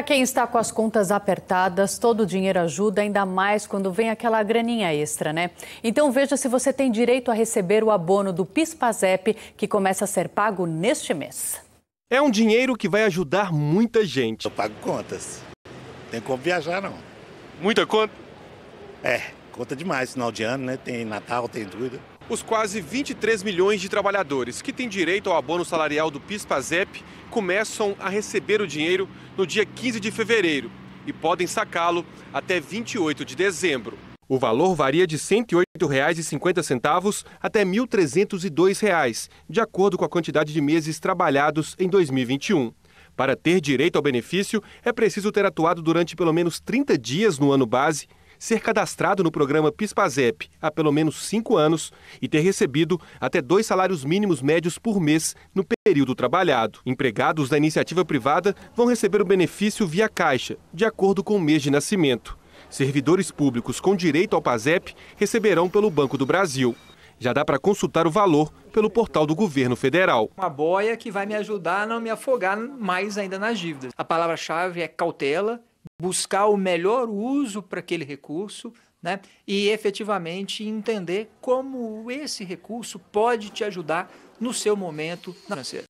Para quem está com as contas apertadas, todo o dinheiro ajuda, ainda mais quando vem aquela graninha extra, né? Então veja se você tem direito a receber o abono do PIS/PASEP, que começa a ser pago neste mês. É um dinheiro que vai ajudar muita gente. Eu pago contas. Tem como viajar não. Muita conta? É. Conta demais final de ano, né? Tem Natal, tem tudo. Os quase 23 milhões de trabalhadores que têm direito ao abono salarial do PIS/PASEP começam a receber o dinheiro no dia 15 de fevereiro e podem sacá-lo até 28 de dezembro. O valor varia de R$ 108,50 até R$ 1.302, de acordo com a quantidade de meses trabalhados em 2021. Para ter direito ao benefício, é preciso ter atuado durante pelo menos 30 dias no ano base ser cadastrado no programa PISPAZEP há pelo menos cinco anos e ter recebido até dois salários mínimos médios por mês no período trabalhado. Empregados da iniciativa privada vão receber o benefício via Caixa, de acordo com o mês de nascimento. Servidores públicos com direito ao PASEP receberão pelo Banco do Brasil. Já dá para consultar o valor pelo portal do governo federal. Uma boia que vai me ajudar a não me afogar mais ainda nas dívidas. A palavra-chave é cautela buscar o melhor uso para aquele recurso, né? E efetivamente entender como esse recurso pode te ajudar no seu momento financeiro.